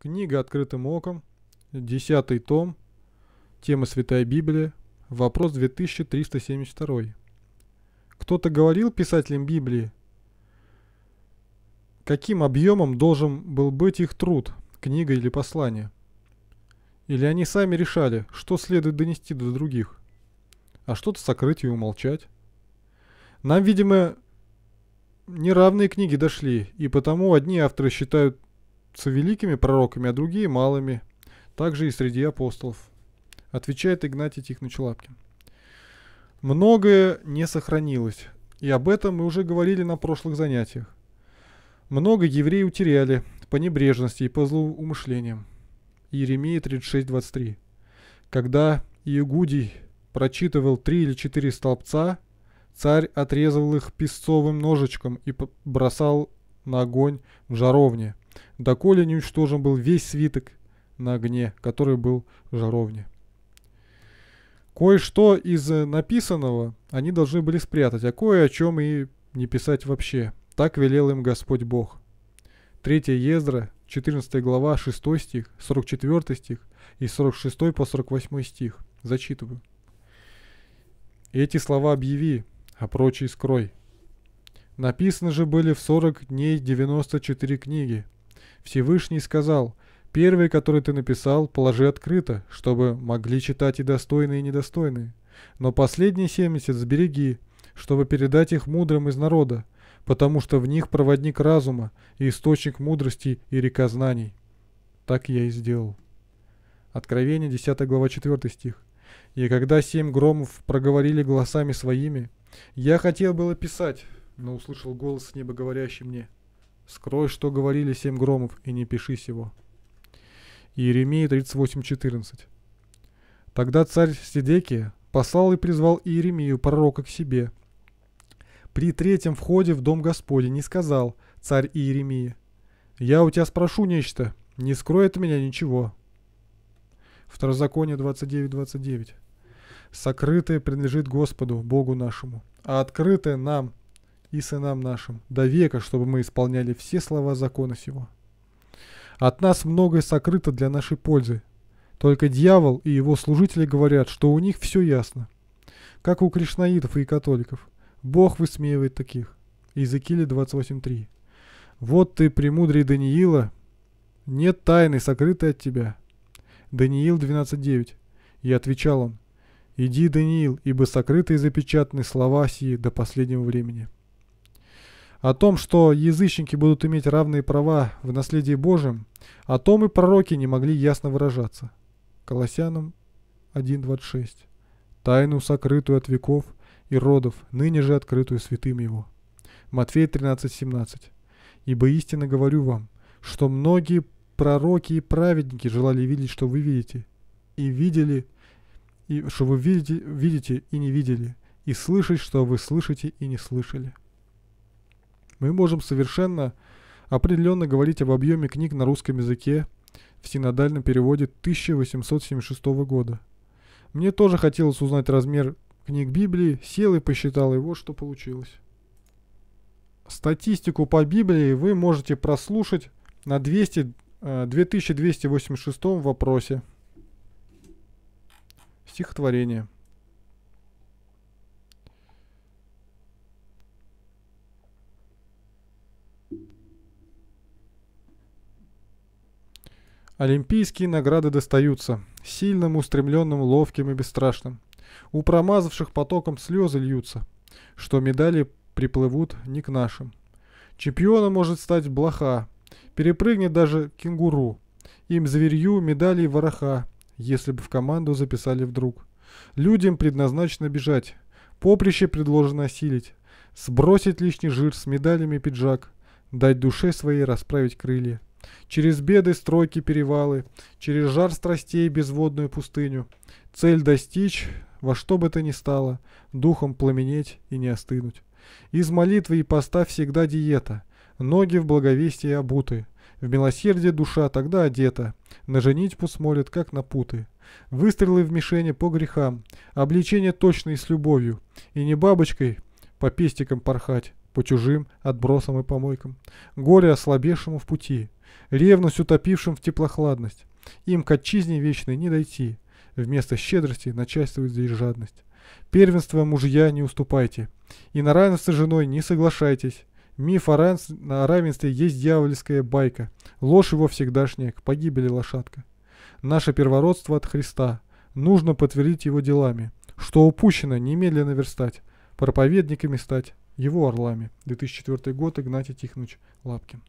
Книга «Открытым оком», 10 том, тема Святая Библия, вопрос 2372. Кто-то говорил писателям Библии, каким объемом должен был быть их труд, книга или послание? Или они сами решали, что следует донести до других, а что-то сокрыть и умолчать? Нам, видимо, неравные книги дошли, и потому одни авторы считают пророкаются великими пророками, а другие малыми, также и среди апостолов, отвечает Игнатий Тихонович Многое не сохранилось, и об этом мы уже говорили на прошлых занятиях. Много евреи утеряли по небрежности и по злоумышлениям. Иеремия 36.23. Когда Иегудий прочитывал три или четыре столбца, царь отрезал их песцовым ножичком и бросал на огонь в жаровне – доколе не уничтожен был весь свиток на огне, который был в жаровне. Кое-что из э, написанного они должны были спрятать, а кое о чем и не писать вообще. Так велел им Господь Бог. 3 Ездра, 14 глава, 6 стих, 44 стих и 46 по 48 стих. Зачитываю. Эти слова объяви, а прочие скрой. Написаны же были в 40 дней 94 книги, Всевышний сказал, «Первый, который ты написал, положи открыто, чтобы могли читать и достойные, и недостойные. Но последние семьдесят сбереги, чтобы передать их мудрым из народа, потому что в них проводник разума и источник мудрости и река знаний». Так я и сделал. Откровение, 10 глава, 4 стих. «И когда семь громов проговорили голосами своими, я хотел было писать, но услышал голос с неба говорящий мне – Скрой, что говорили семь громов, и не пиши его. Иеремия 38.14 Тогда царь Сидекия послал и призвал Иеремию, пророка, к себе. При третьем входе в дом Господень не сказал царь Иеремии, «Я у тебя спрошу нечто, не скроет от меня ничего». Второзаконие 29.29 29. «Сокрытое принадлежит Господу, Богу нашему, а открытое нам, и сынам нашим до века, чтобы мы исполняли все слова закона сего. От нас многое сокрыто для нашей пользы. Только дьявол и его служители говорят, что у них все ясно. Как у кришнаитов и католиков. Бог высмеивает таких. Иезекииле 28.3 «Вот ты, премудрый Даниила, нет тайны, сокрытой от тебя». Даниил 12.9 И отвечал он, «Иди, Даниил, ибо сокрыты и запечатаны слова сии до последнего времени» о том, что язычники будут иметь равные права в наследии Божьем, о том и пророки не могли ясно выражаться. Колоссянам 1.26. Тайну, сокрытую от веков и родов, ныне же открытую святым его. Матфея 13.17. Ибо истинно говорю вам, что многие пророки и праведники желали видеть, что вы видите, и видели, и что вы видите, видите и не видели, и слышать, что вы слышите и не слышали. Мы можем совершенно определенно говорить об объеме книг на русском языке в синодальном переводе 1876 года. Мне тоже хотелось узнать размер книг Библии, сел и посчитал, его, что получилось. Статистику по Библии вы можете прослушать на 200, 2286 э, вопросе. Стихотворение. Олимпийские награды достаются сильным, устремленным, ловким и бесстрашным. У промазавших потоком слезы льются, что медали приплывут не к нашим. Чемпионом может стать блоха, перепрыгнет даже кенгуру. Им зверью медалей вороха, если бы в команду записали вдруг. Людям предназначено бежать, поприще предложено осилить, сбросить лишний жир с медалями пиджак, дать душе своей расправить крылья. Через беды, стройки, перевалы, через жар страстей безводную пустыню. Цель достичь, во что бы то ни стало, духом пламенеть и не остынуть. Из молитвы и поста всегда диета, ноги в благовестии обуты, в милосердие душа тогда одета, на женитьбу смотрит, как на путы. Выстрелы в мишени по грехам, обличение точно и с любовью, и не бабочкой по пестикам порхать, по чужим отбросам и помойкам, горе ослабевшему в пути, ревность утопившим в теплохладность. Им к отчизне вечной не дойти, вместо щедрости начальствует здесь жадность. Первенство мужья не уступайте, и на равенство с женой не соглашайтесь. Миф о, равенстве, есть дьявольская байка, ложь его всегдашняя, к погибели лошадка. Наше первородство от Христа, нужно подтвердить его делами, что упущено немедленно верстать, проповедниками стать. Его орлами. 2004 год. Игнатий Тихонович Лапкин.